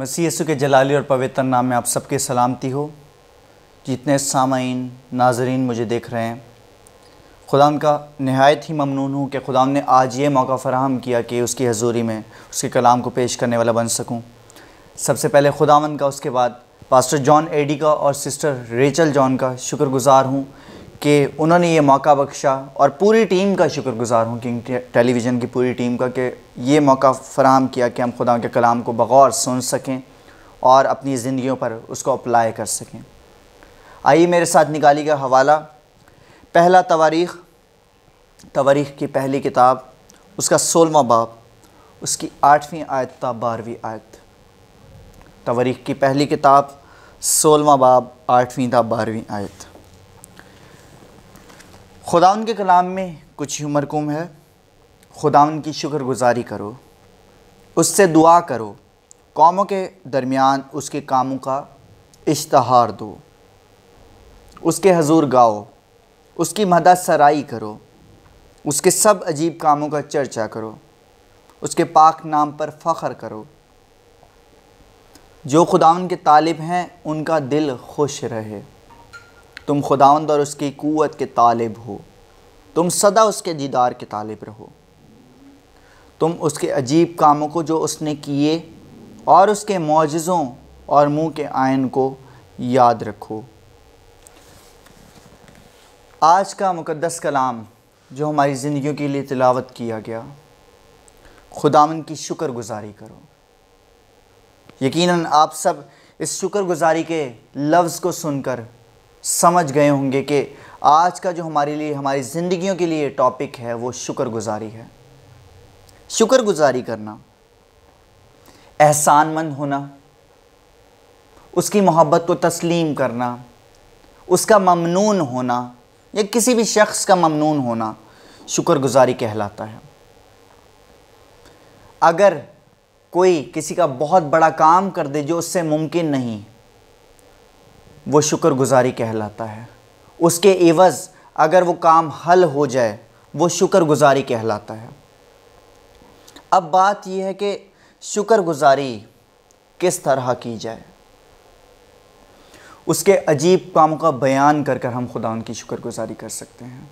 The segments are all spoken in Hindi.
मसी यसु के जलाली और पवित्र नाम में आप सबके सलामती हो जितने सामीन नाजरीन मुझे देख रहे हैं खुदा का नहायत ही ममनून हूँ कि खुदा ने आज ये मौका फ़राहम किया कि उसकी हजूरी में उसके कलाम को पेश करने वाला बन सकूँ सबसे पहले खुदावन का उसके बाद पास्टर जॉन एडी का और सिस्टर रेचल जॉन का शुक्रगुजार हूँ कि उन्होंने ये मौका बख्शा और पूरी टीम का शुक्रगुजार हूँ किंग टेलीविज़न की पूरी टीम का कि ये मौका फराम किया कि हम खुदा के कलाम को बगौर सुन सकें और अपनी ज़िंदगियों पर उसको अप्लाई कर सकें आइए मेरे साथ निकाली का हवाला पहला तवारीख़ तवारीख़ की पहली किताब उसका सोलवा बाप उसकी आठवीं आयत था बारहवीं आयत तवारीख़ की पहली किताब सोलवा बाब आठवीं था बारहवीं आयत खुदा के कलाम में कुछ ही मरकूम है खुदा शुक्र शुक्रगुजारी करो उससे दुआ करो कौमों के दरमियान उसके कामों का इश्तहार दो उसके हजूर गाओ उसकी मदद सराई करो उसके सब अजीब कामों का चर्चा करो उसके पाक नाम पर फ़ख्र करो जो खुदा के तालिब हैं उनका दिल खुश रहे तुम खुदावंद और उसकी क़वत के तालिब हो तुम सदा उसके दीदार के तालिब रहो तुम उसके अजीब कामों को जो उसने किए और उसके मुजज़ों और मुंह के आयन को याद रखो आज का मुक़दस कलाम जो हमारी ज़िंदगियों के लिए तिलावत किया गया खुदावन की शुक्रगुजारी करो यकीनन आप सब इस शुक्रगुजारी के लफ्ज़ को सुनकर समझ गए होंगे कि आज का जो हमारे लिए हमारी ज़िंदगियों के लिए टॉपिक है वो शुक्रगुजारी है शुक्रगुजारी करना एहसानमंद होना उसकी मोहब्बत को तस्लीम करना उसका ममनून होना या किसी भी शख्स का ममनून होना शुक्रगुजारी कहलाता है अगर कोई किसी का बहुत बड़ा काम कर दे जो उससे मुमकिन नहीं वो शुक्रगुजारी कहलाता है उसके एवज़ अगर वो काम हल हो जाए वो शुक्रगुजारी कहलाता है अब बात यह है कि शुक्रगुजारी किस तरह की जाए उसके अजीब काम का बयान कर कर हम खुदा उनकी शुक्रगुजारी कर सकते हैं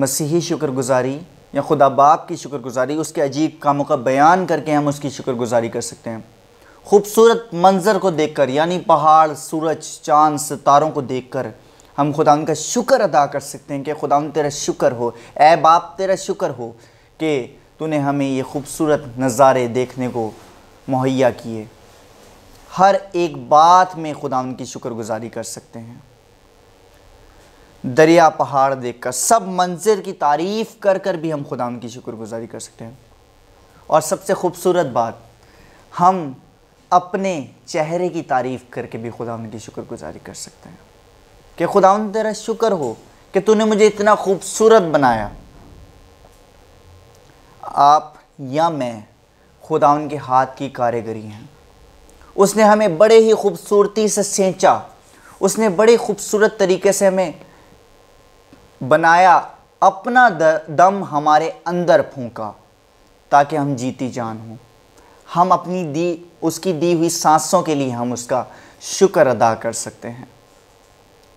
मसीही शुक्रगुजारी या खुदा बाप की शुक्रगुजारी उसके अजीब कामों का बयान करके हम उसकी शुक्रगुजारी कर सकते हैं खूबसूरत मंज़र को देखकर यानी पहाड़ सूरज चांद सितारों को देखकर हम खुदा का शुक्र अदा कर सकते हैं कि खुदा तेरा शुक्र हो ए बाप तेरा शुक्र हो कि तूने हमें ये खूबसूरत नज़ारे देखने को मुहैया किए हर एक बात में खुदा उनकी शुक्रगुजारी कर सकते हैं दरिया पहाड़ देखकर सब मंज़र की तारीफ़ कर कर भी हम खुदा उनकी शुक्रगुजारी कर सकते हैं और सबसे खूबसूरत बात हम अपने चेहरे की तारीफ़ करके भी खुदा की शुक्रगुजारी कर सकते हैं कि खुदा तेरा शुक्र हो कि तूने मुझे इतना खूबसूरत बनाया आप या मैं खुदा उनके हाथ की कारीगरी हैं उसने हमें बड़े ही खूबसूरती से सेंचा उसने बड़े खूबसूरत तरीके से हमें बनाया अपना दम हमारे अंदर फूंका ताकि हम जीती जान हों हम अपनी दी उसकी दी हुई सांसों के लिए हम उसका शुक्र अदा कर सकते हैं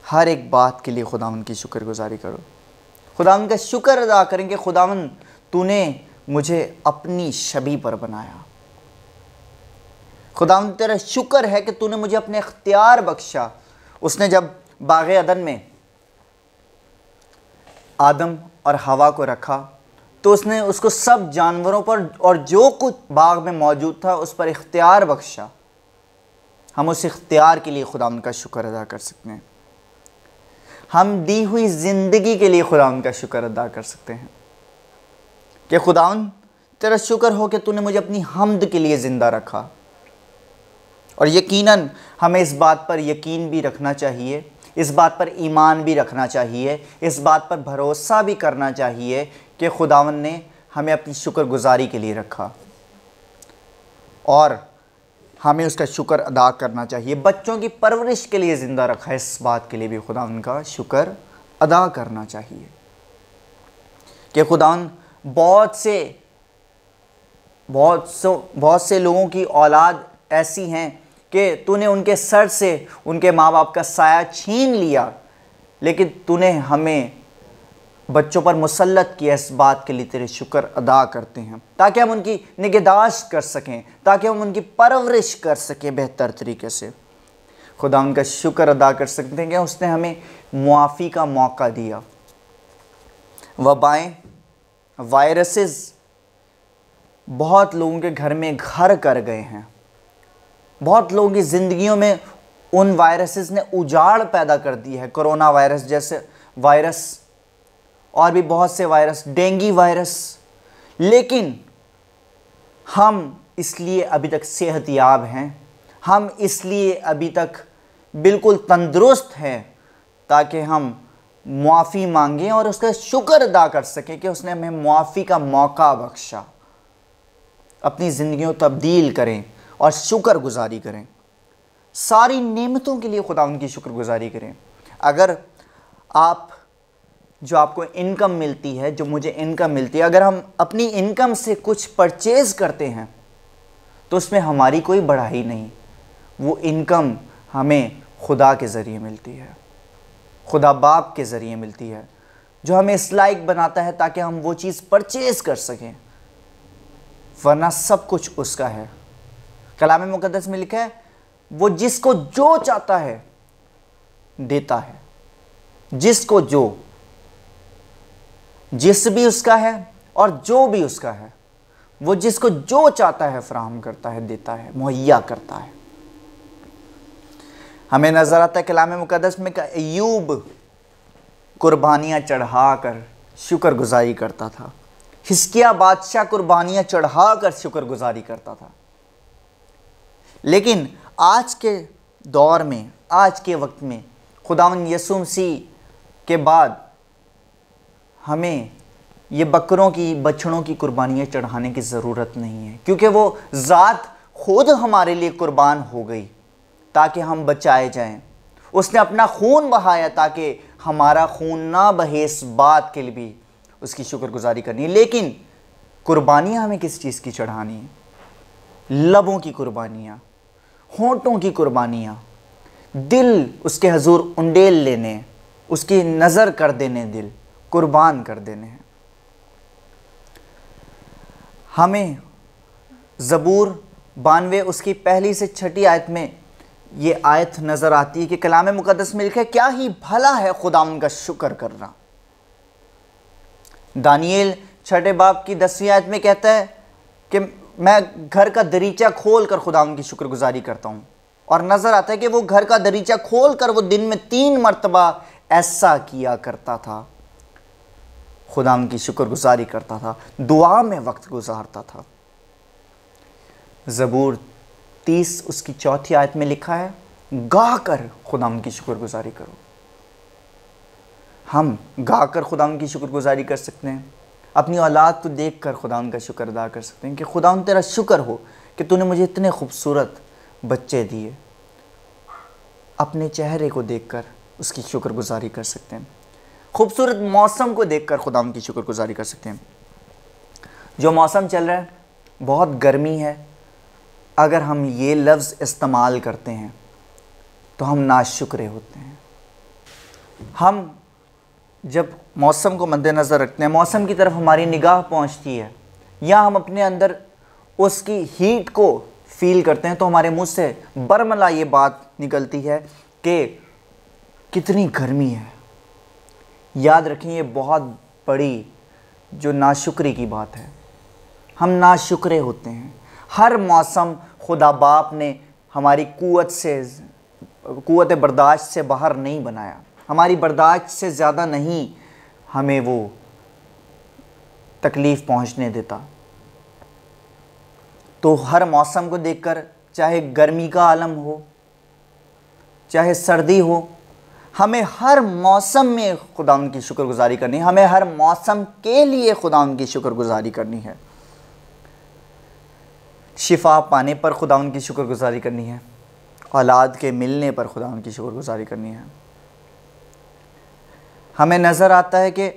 हर एक बात के लिए खुदा उनकी शुक्रगुजारी करो खुदावन का शुक्र अदा करेंगे खुदावन तूने मुझे अपनी शबी पर बनाया खुदावन तेरा शुक्र है कि तूने मुझे अपने अख्तियार बख्शा उसने जब बाग अदन में आदम और हवा को रखा तो उसने उसको सब जानवरों पर और जो कुछ बाग में मौजूद था उस पर इख्तियार बख्शा हम उस इख्तियार के लिए खुदा उनका शुक्र अदा कर सकते हैं हम दी हुई ज़िंदगी के लिए खुदा उनका शुक्र अदा कर सकते हैं कि उन तेरा शुक्र हो कि तूने मुझे अपनी हमद के लिए ज़िंदा रखा और यकीनन हमें इस बात पर यकीन भी रखना चाहिए इस बात पर ईमान भी रखना चाहिए इस बात पर भरोसा भी करना चाहिए कि खुदावन ने हमें अपनी शुक्रगुजारी के लिए रखा और हमें उसका शुक्र अदा करना चाहिए बच्चों की परवरिश के लिए ज़िंदा रखा है इस बात के लिए भी खुदा उनका शुक्र अदा करना चाहिए कि खुदा बहुत से बहुत सो बहुत से लोगों की औलाद ऐसी हैं कि तूने उनके सर से उनके माँ बाप का साया छीन लिया लेकिन तूने हमें बच्चों पर मुसलत किया इस बात के लिए तेरे शुक्र अदा करते हैं ताकि हम उनकी निगहदाश्त कर सकें ताकि हम उनकी परवरिश कर सकें बेहतर तरीके से खुदा उनका शुक्र अदा कर सकते हैं कि उसने हमें मुआफ़ी का मौका दिया वबाएँ वायरसेस बहुत लोगों के घर में घर कर गए हैं बहुत लोगों की ज़िंदगियों में उन वायरसेस ने उजाड़ पैदा कर दी है कोरोना वायरस जैसे वायरस और भी बहुत से वायरस डेंगी वायरस लेकिन हम इसलिए अभी तक सेहतियाब हैं हम इसलिए अभी तक बिल्कुल तंदुरुस्त हैं ताकि हम मुआफ़ी मांगें और उसका शुक्र अदा कर सकें कि उसने हमें मुआफ़ी का मौका बख्शा अपनी ज़िंदगी तब्दील करें और शुक्र गुज़ारी करें सारी नेमतों के लिए खुदा उनकी शुक्रगुजारी करें अगर आप जो आपको इनकम मिलती है जो मुझे इनकम मिलती है अगर हम अपनी इनकम से कुछ परचेज करते हैं तो उसमें हमारी कोई बढ़ाई नहीं वो इनकम हमें खुदा के ज़रिए मिलती है खुदा बाप के ज़रिए मिलती है जो हमें इस लाइक बनाता है ताकि हम वो चीज़ परचेज़ कर सकें वरना सब कुछ उसका है कलाम मुकदस में लिखा है वो जिसको जो चाहता है देता है जिसको जो जिस भी उसका है और जो भी उसका है वो जिसको जो चाहता है फ्राहम करता है देता है मुहैया करता है हमें नज़र आता है कलाम मुकदस में अयूब कुर्बानियाँ चढ़ा कर गुज़ारी करता था हिस्किया बादशाह कुर्बानियाँ चढ़ा कर गुज़ारी करता था लेकिन आज के दौर में आज के वक्त में खुदा यसुम सी के बाद हमें ये बकरों की बछड़ों की कुर्बानियाँ चढ़ाने की ज़रूरत नहीं है क्योंकि वो ज़ात खुद हमारे लिए कुर्बान हो गई ताकि हम बचाए जाएं उसने अपना खून बहाया ताकि हमारा खून ना बहे इस बात के लिए भी उसकी शुक्रगुजारी करनी है लेकिन कुर्बानियाँ हमें किस चीज़ की चढ़ानी है लबों की कुर्बानियाँ होंठों की कुर्बानियाँ दिल उसके हजूर उंडेल लेने उसकी नज़र कर देने दिल कुर्बान कर देने हैं हमें ज़बूर बानवे उसकी पहली से छठी आयत में ये आयत नज़र आती है कि कलाम मुकदस में लिखा है क्या ही भला है खुदा उनका शुक्र करना दानियल छठे बाप की दसवीं आयत में कहता है कि मैं घर का दरीचा खोल कर खुदा उनकी शुक्रगुजारी करता हूँ और नज़र आता है कि वो घर का दरीचा खोल कर वो दिन में तीन मरतबा ऐसा किया करता था खुदा की शुक्रगुजारी करता था दुआ में वक्त गुजारता था ज़बूर तीस उसकी चौथी आयत में लिखा है गा कर खुदा की शुक्रगुजारी करो हम गा कर खुदा की शुक्रगुजारी कर सकते हैं अपनी औलाद को देख कर खुदा का शुक्र अदा कर सकते हैं कि खुदा तेरा शुक्र हो कि तूने मुझे इतने खूबसूरत बच्चे दिए अपने चेहरे को देखकर उसकी शुक्रगुजारी कर सकते हैं खूबसूरत मौसम को देख कर खुदा उनकी शुक्रगुजारी कर सकते हैं जो मौसम चल रहा है बहुत गर्मी है अगर हम ये लफ्ज़ इस्तेमाल करते हैं तो हम नाशुक्रे होते हैं हम जब मौसम को मद्देनज़र रखते हैं मौसम की तरफ हमारी निगाह पहुंचती है या हम अपने अंदर उसकी हीट को फील करते हैं तो हमारे मुंह से बरमला ये बात निकलती है कि कितनी गर्मी है याद रखें ये बहुत बड़ी जो नाशुक्री की बात है हम नाशुक्रे होते हैं हर मौसम खुदा बाप ने हमारी कुत से कुत बर्दाश्त से बाहर नहीं बनाया हमारी बर्दाश्त से ज़्यादा नहीं हमें वो तकलीफ़ पहुंचने देता तो हर मौसम को देखकर चाहे गर्मी का आलम हो चाहे सर्दी हो हमें हर मौसम में खुदा उनकी शुक्रगुजारी करनी है हमें हर मौसम के लिए खुदा उनकी शुक्रगुजारी करनी है शिफा पाने पर खुदा उनकी शुक्रगुजारी करनी है औलाद के मिलने पर खुदा उनकी शुक्रगुजारी करनी है हमें नज़र आता है कि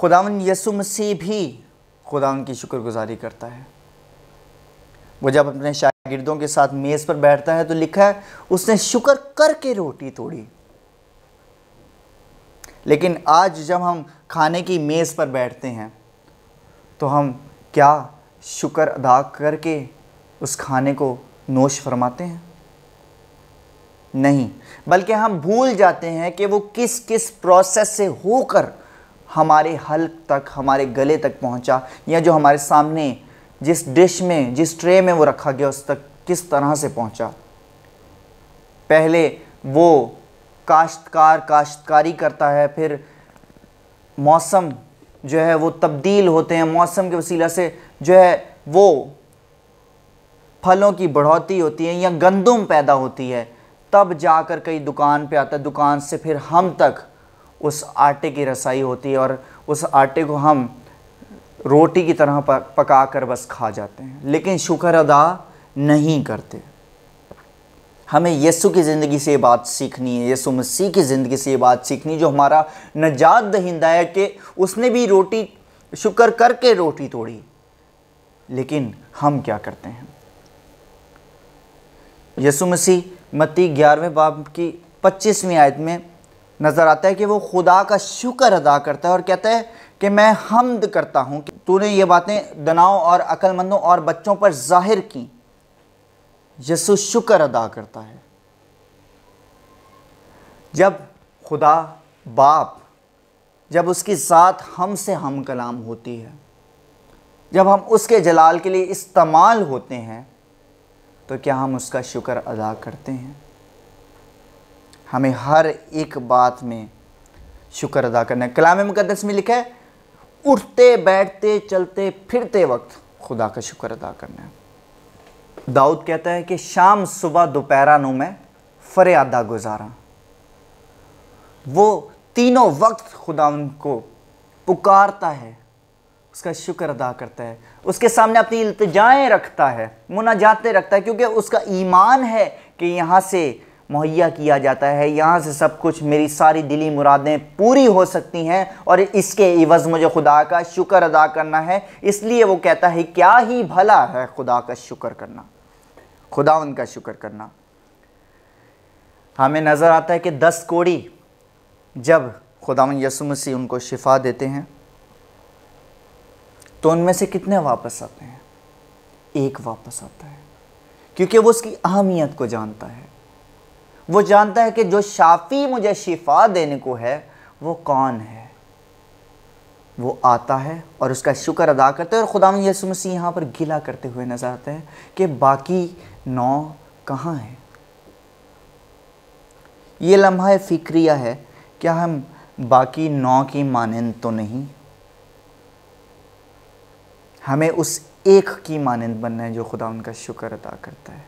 खुदा यसु मसीह भी खुदा उनकी शुक्रगुजारी करता है वो जब अपने शागिर्दों के साथ मेज़ पर बैठता है तो लिखा है उसने शुक्र करके रोटी तोड़ी लेकिन आज जब हम खाने की मेज़ पर बैठते हैं तो हम क्या शुक्र अदा करके उस खाने को नोश फरमाते हैं नहीं बल्कि हम भूल जाते हैं कि वो किस किस प्रोसेस से होकर हमारे हल्क तक हमारे गले तक पहुंचा या जो हमारे सामने जिस डिश में जिस ट्रे में वो रखा गया उस तक किस तरह से पहुंचा पहले वो काश्तकार काश्तकारी करता है फिर मौसम जो है वो तब्दील होते हैं मौसम के वसीला से जो है वो फलों की बढ़ोतरी होती है या गंदम पैदा होती है तब जाकर कई दुकान पे आता है दुकान से फिर हम तक उस आटे की रसाई होती है और उस आटे को हम रोटी की तरह पका कर बस खा जाते हैं लेकिन शुक्र अदा नहीं करते हमें यीशु की ज़िंदगी से ये बात सीखनी है यीशु मसीह की ज़िंदगी से ये बात सीखनी जो हमारा नजात दहिंदा है कि उसने भी रोटी शुक्र करके रोटी तोड़ी लेकिन हम क्या करते हैं यसु मसीह मत्ती ग्यारहवें बाब की पच्चीसवीं आयत में नज़र आता है कि वो खुदा का शुक्र अदा करता है और कहता है कि मैं हमद करता हूँ तूने ये बातें दनाओं और अक्लमंदों और बच्चों पर जाहिर की यसु शुक्र अदा करता है जब खुदा बाप जब उसकी हम हमसे हम कलाम होती है जब हम उसके जलाल के लिए इस्तेमाल होते हैं तो क्या हम उसका शुक्र अदा करते हैं हमें हर एक बात में शुक्र अदा करना है कलाम मुकदस में लिखा है उठते बैठते चलते फिरते वक्त खुदा का शुक्र अदा करना है दाऊद कहता है कि शाम सुबह दोपहरा नु मैं फरियादा गुजारा वो तीनों वक्त खुदा उनको पुकारता है उसका शुक्र अदा करता है उसके सामने अपनी इल्तजाएँ रखता है मुनाजाते रखता है क्योंकि उसका ईमान है कि यहाँ से मुहैया किया जाता है यहाँ से सब कुछ मेरी सारी दिली मुरादें पूरी हो सकती हैं और इसके इवज़ मुझे खुदा का शुक्र अदा करना है इसलिए वो कहता है क्या ही भला है खुदा का शुक्र करना खुदा उनका शुक्र करना हमें नज़र आता है कि दस कोड़ी जब खुदा यसुम मसीह उनको शिफा देते हैं तो उनमें से कितने वापस आते हैं एक वापस आता है क्योंकि वो उसकी अहमियत को जानता है वो जानता है कि जो शाफी मुझे शिफा देने को है वो कौन है वो आता है और उसका शुक्र अदा करते हैं और खुदा यसु मसीह यहाँ पर गिला करते हुए नजर आते हैं कि बाकी नौ कहाँ हैं ये लम्हा फिक्रिया है क्या हम बाकी नौ की मानंद तो नहीं हमें उस एक की मानंद बनना है जो खुदा उनका शुक्र अदा करता है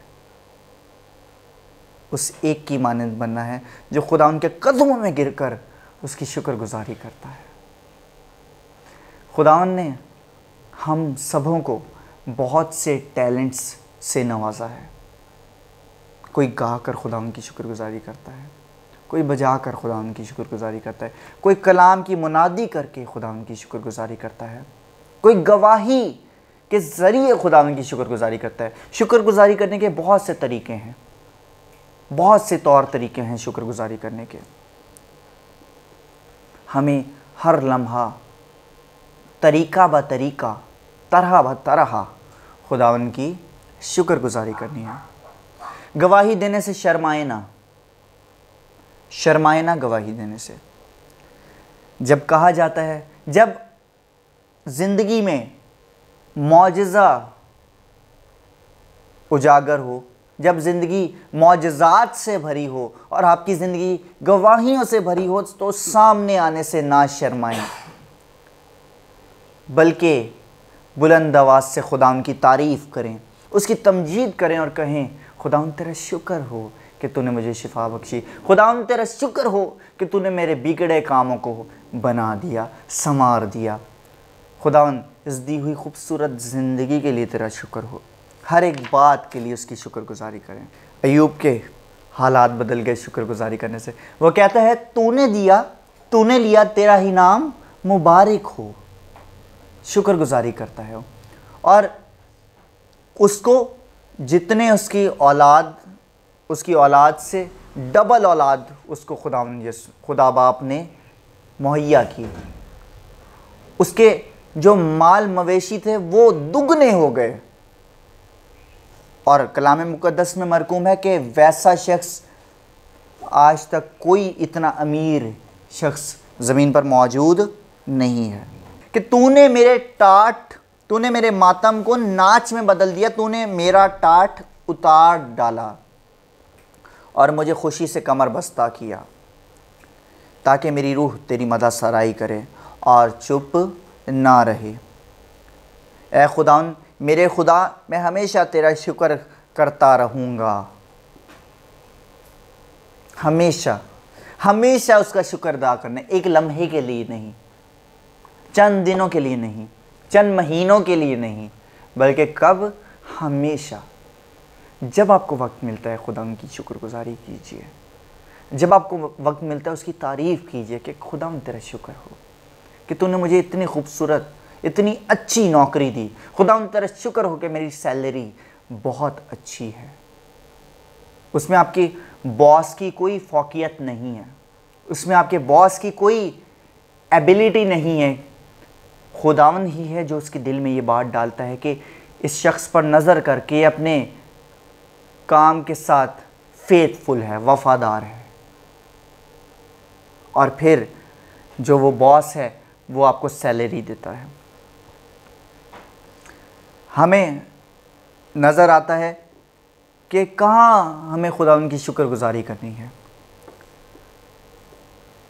उस एक की मानंद बनना है जो खुदा उनके कदमों में गिर कर उसकी शुक्रगुजारी करता है खुदा ने हम सबों को बहुत से टैलेंट्स से नवाजा है कोई गा कर खुदा उनकी शुक्रगुजारी करता है कोई बजा कर खुदा उनकी शुक्रगुजारी करता है कोई कलाम की मुनादी करके खुदा उनकी शुक्रगुजारी करता है कोई गवाही के ज़रिए खुदा उनकी शुक्रगुजारी करता है शुक्रगुजारी करने के बहुत से तरीके हैं बहुत से तौर तरीके हैं शुक्रगुजारी करने के हमें हर लम्हा तरीका ब तरीका तरह ब तरह खुदावन की शुक्रगुजारी करनी है गवाही देने से शर्माए ना शर्माए ना गवाही देने से जब कहा जाता है जब ज़िंदगी में मुजजा उजागर हो जब ज़िंदगी मोजात से भरी हो और आपकी ज़िंदगी गवाहियों से भरी हो तो सामने आने से ना शर्माएं बल्कि बुलंद आवाज़ से खुदा उनकी तारीफ़ करें उसकी तमजीद करें और कहें खुदा तेरा शुक्र हो कि तूने मुझे शिफा बख्शी खुदा उन तेरा शुक्र हो कि तूने मेरे बिगड़े कामों को बना दिया संवार दिया खुदा इस दी हुई खूबसूरत ज़िंदगी के लिए तेरा शुक्र हो हर एक बात के लिए उसकी शुक्रगुजारी करें अयूब के हालात बदल गए शुक्रगुजारी करने से वो कहता है तूने दिया तूने लिया तेरा ही नाम मुबारक हो शुक्रगुजारी करता है वो और उसको जितने उसकी औलाद उसकी औलाद से डबल औलाद उसको खुदा खुदा बाप ने मुहैया की उसके जो माल मवेशी थे वो दुगने हो गए और कलाम मुकदस में मरकूम है कि वैसा शख्स आज तक कोई इतना अमीर शख्स ज़मीन पर मौजूद नहीं है कि तूने मेरे टाट तूने मेरे मातम को नाच में बदल दिया तूने मेरा टाट उतार डाला और मुझे खुशी से कमर बस्ता किया ताकि मेरी रूह तेरी मदा सराई करे और चुप ना रहे ए खुदा मेरे खुदा मैं हमेशा तेरा शुक्र करता रहूँगा हमेशा हमेशा उसका शुक्र अदा करना एक लम्हे के लिए नहीं चंद दिनों के लिए नहीं चंद महीनों के लिए नहीं बल्कि कब हमेशा जब आपको वक्त मिलता है खुदा की शुक्रगुजारी कीजिए जब आपको वक्त मिलता है उसकी तारीफ़ कीजिए कि खुदा तेरा शुक्र हो कि तूने मुझे इतनी खूबसूरत इतनी अच्छी नौकरी दी खुदा उन तरह शुक्र हो कि मेरी सैलरी बहुत अच्छी है उसमें आपकी बॉस की कोई फोकियत नहीं है उसमें आपके बॉस की कोई एबिलिटी नहीं है खुदावन ही है जो उसके दिल में ये बात डालता है कि इस शख्स पर नज़र करके अपने काम के साथ फेथफुल है वफ़ादार है और फिर जो वो बॉस है वो आपको सैलरी देता है हमें नज़र आता है कि कहाँ हमें खुदा उनकी शुक्रगुजारी करनी है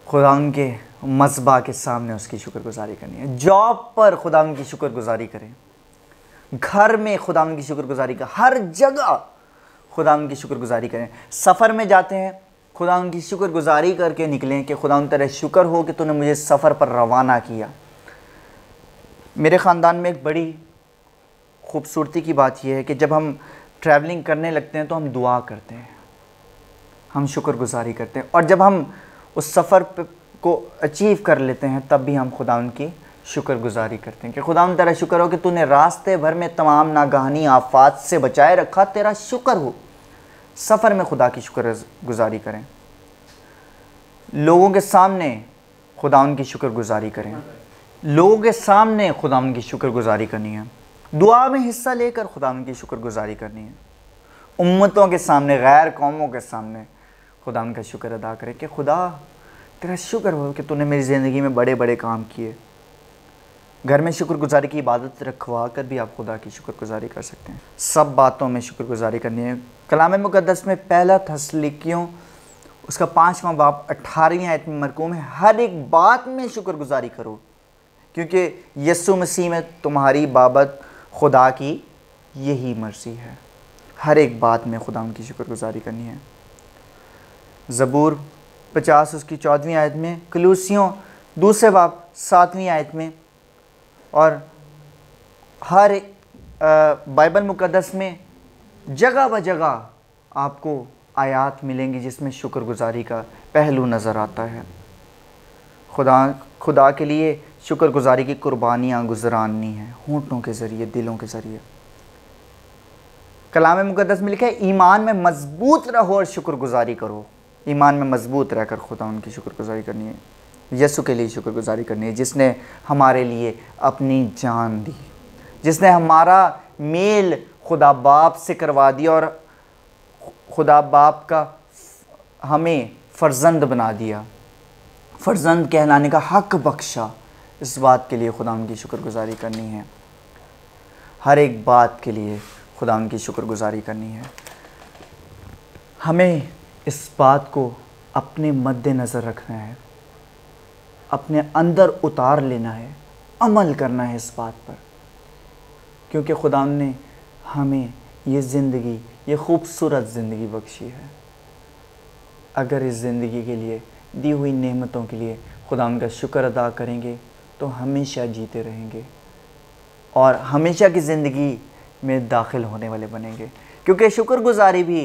खुदा उनके मजबा के सामने उसकी शुक्रगुजारी करनी है जॉब पर खुदा उनकी शुक्रगुजारी करें घर में खुदा उनकी शुक्रगुजारी करें हर जगह खुदा उनकी शुक्रगुजारी करें सफ़र में जाते हैं खुदा उनकी शुक्रगुजारी करके निकलें कि खुदा उन तरह शुक्र हो कि तूने मुझे सफ़र पर रवाना किया मेरे ख़ानदान में एक बड़ी खूबसूरती की बात यह है कि जब हम ट्रैवलिंग करने लगते हैं तो हम दुआ करते हैं हम शुक्रगुजारी करते हैं और जब हम उस सफ़र को अचीव कर लेते हैं तब भी हम खुदा उनकी शुक्रगुजारी करते हैं कि खुदा उन तेरा शुक्र हो कि तूने रास्ते भर में तमाम नागहानी आफात से बचाए रखा तेरा शुक्र हो सफ़र में खुदा की शुक्र गुजारी करें लोगों के सामने खुदा उनकी शुक्रगुजारी करें लोगों के सामने खुदा उनकी शुक्रगुजारी करनी है दुआ में हिस्सा लेकर खुदा की शुक्रगुजारी करनी है उम्मतों के सामने गैर कौमों के सामने खुदा का शुक्र अदा करें कि खुदा तेरा शुक्र हो कि तूने मेरी ज़िंदगी में बड़े बड़े काम किए घर में शुक्रगुजारी की इबादत रखवा कर भी आप खुदा की शुक्रगुजारी कर सकते हैं सब बातों में शुक्रगुजारी करनी है कलाम मुकदस में पहला तस्लिकियों उसका पाँचवा बाप अठारहवीं आयत में मरकूम है हर एक बात में शुक्रगुजारी करो क्योंकि यसु मसीह में तुम्हारी बाबत खुदा की यही मर्ज़ी है हर एक बात में खुदा उनकी शुक्रगुजारी करनी है ज़बूर पचास उसकी चौदहवीं आयत में कलूसियों दूसरे बाप सातवीं आयत में और हर बाइबल मुकदस में जगह ब जगह आपको आयात मिलेंगी जिसमें शुक्रगुजारी का पहलू नज़र आता है खुदा खुदा के लिए शुक्रगुजारी की कुर्बानियाँ गुजरानी हैं होंटों के ज़रिए दिलों के ज़रिए कलाम मुकदस में लिखा है ईमान में मजबूत रहो और शुक्रगुजारी करो ईमान में मजबूत रहकर खुदा उनकी शुक्रगुजारी करनी है यसु के लिए शुक्रगुजारी करनी है जिसने हमारे लिए अपनी जान दी जिसने हमारा मेल खुदा बाप से करवा दिया और खुदा बाप का हमें फर्जंद बना दिया फर्जंद कहलाने का हक बख्शा इस बात के लिए खुदा उनकी शुक्रगुजारी करनी है हर एक बात के लिए खुदा उनकी शुक्रगुजारी करनी है हमें इस बात को अपने मद्देनज़र रखना है अपने अंदर उतार लेना है अमल करना है इस बात पर क्योंकि खुदा ने हमें ये ज़िंदगी ये खूबसूरत ज़िंदगी बख्शी है अगर इस ज़िंदगी के लिए दी हुई नेमतों के लिए खुदा उनका शुक्र अदा करेंगे तो हमेशा जीते रहेंगे और हमेशा की ज़िंदगी में दाखिल होने वाले बनेंगे क्योंकि शुक्रगुजारी भी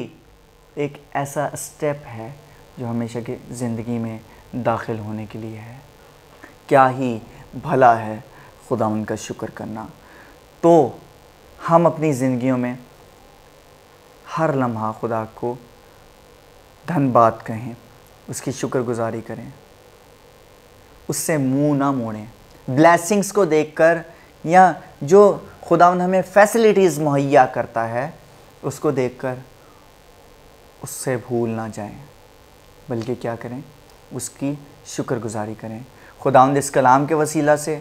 एक ऐसा स्टेप है जो हमेशा की ज़िंदगी में दाखिल होने के लिए है क्या ही भला है खुदा उनका शुक्र करना तो हम अपनी ज़िंदगियों में हर लम्हा खुदा को धनबाद कहें उसकी शुक्रगुजारी करें उससे मुंह ना मोड़ें ब्लैसिंग्स को देखकर या जो खुदा हमें फैसिलिटीज़ मुहैया करता है उसको देखकर उससे भूल ना जाएं बल्कि क्या करें उसकी शुक्रगुजारी करें खुदावंद इस कलाम के वसीला से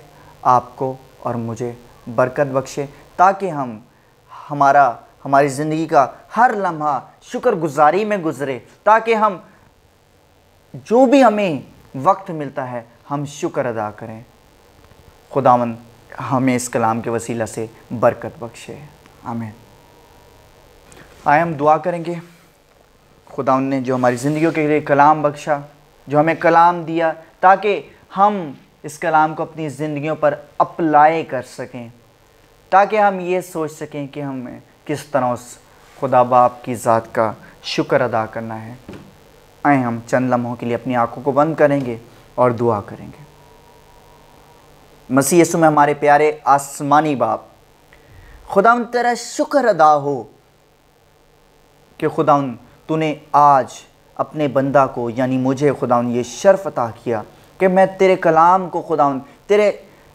आपको और मुझे बरकत बख्शे ताकि हम हमारा हमारी ज़िंदगी का हर लम्हा शुक्रगुजारी में गुजरे ताकि हम जो भी हमें वक्त मिलता है हम शुक्र अदा करें खुदावन हमें इस कलाम के वसीला से बरकत बख्शे आमीन आए हम दुआ करेंगे खुदा ने जो हमारी ज़िंदगी के लिए कलाम बख्शा जो हमें कलाम दिया ताकि हम इस कलाम को अपनी ज़िंदगियों पर अप्लाई कर सकें ताकि हम ये सोच सकें कि हमें किस तरह उस खुदा बाप की ज़ात का शुक्र अदा करना है आए हम चंद लम्हों के लिए अपनी आँखों को बंद करेंगे और दुआ करेंगे मसीह यसु में हमारे प्यारे आसमानी बाप खुदा तेरा शुक्र अदा हो कि खुदा तूने आज अपने बंदा को यानी मुझे खुदा ये शर्फ अता किया कि मैं तेरे कलाम को खुदा तेरे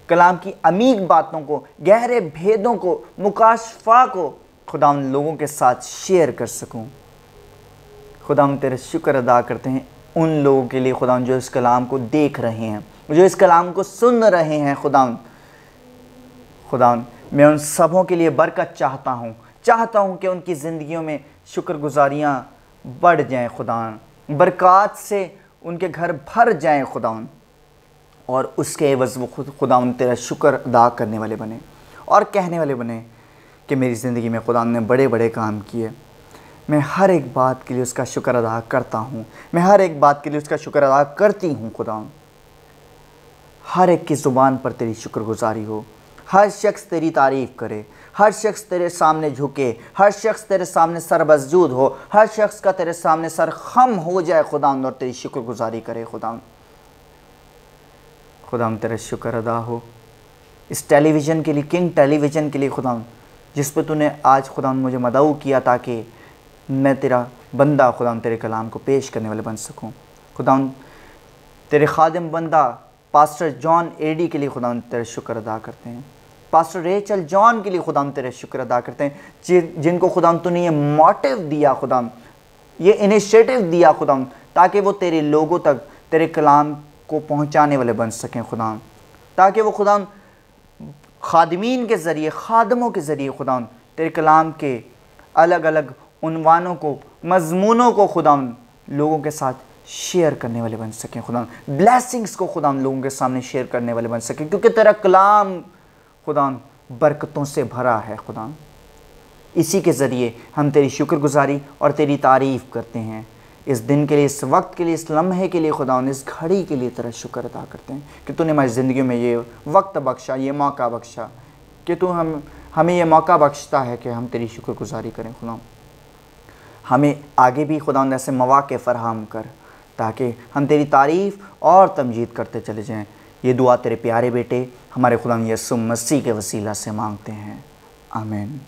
कलाम की अमीक बातों को गहरे भेदों को मुकाशफा को खुदा उन लोगों के साथ शेयर कर सकूं खुदा तेरा शुक्र अदा करते हैं उन लोगों के लिए खुदा जो इस कलाम को देख रहे हैं जो इस कलाम को सुन रहे हैं खुदाउन खुदाउन मैं उन सबों के लिए बरकत चाहता हूँ चाहता हूँ कि उनकी ज़िंदगियों में शुक्रगुजारियाँ बढ़ जाएँ खुदा बरक़ात से उनके घर भर जाएँ खुदा और उसके वज़ वो खुद खुदाउन तेरा शुक्र अदा करने वाले बने और कहने वाले बने कि मेरी ज़िंदगी में खुदा ने बड़े बड़े काम किए मैं हर एक बात के लिए उसका शुक्र अदा करता हूँ मैं हर एक बात के लिए उसका शुक्र अदा करती हूँ खुदाउन हर एक की ज़ुबान पर तेरी शुक्रगुजारी हो हर शख्स तेरी तारीफ़ करे हर शख्स तेरे सामने झुके हर शख्स तेरे सामने सर बसजूद हो हर शख्स का तेरे सामने सर खम हो जाए खुदा और तेरी शुक्रगुजारी करे खुदा खुदा तेरा शुक्र अदा हो इस टेलीविज़न के लिए किंग टेलीविज़न के लिए खुदा जिस पर तूने आज खुदा मुझे मदाऊ किया ताकि मैं तेरा बंदा खुदा तेरे कलाम को पेश करने वाले बन सकूँ खुदा तेरे खादम बंदा पास्टर जॉन एडी के लिए खुदा तेरा शुक्र अदा करते हैं पास्टर रेचल जॉन के लिए खुदा तेरा शुक्र अदा करते हैं जिनको खुदा तूने ये मोटिव दिया खुदा ये इनिशिएटिव दिया खुदा ताकि वो तेरे लोगों तक तेरे कलाम को पहुंचाने वाले बन सकें खुदा ताकि वो खुदा खादमीन के ज़रिए खादमों के ज़रिए खुदा तेरे कलाम के अलग अलग उनवानों को मजमूनों को खुदा लोगों के साथ शेयर करने वाले बन सकें खुदा ब्लैसिंग्स को खुदा लोगों के सामने शेयर करने वाले बन सकें क्योंकि तेरा कलाम खुदा बरकतों से भरा है खुदा इसी के ज़रिए हम तेरी शुक्रगुजारी और तेरी तारीफ़ करते हैं इस दिन के लिए इस वक्त के लिए इस लम्हे के लिए खुदा इस घड़ी के लिए तेरा शुक्र अदा करते हैं कि तूने हमारी ज़िंदगी में ये वक्त बख्शा ये मौका बख्शा कि तू हम हमें यह मौका बख्शता है कि हम तेरी शुक्रगुजारी करें खुदा हमें आगे भी खुदा ऐसे मौाक़ फरहम कर ताकि हम तेरी तारीफ़ और तमजीद करते चले जाएँ ये दुआ तेरे प्यारे बेटे हमारे खुदा यसु मसीह के वसीला से मांगते हैं आमीन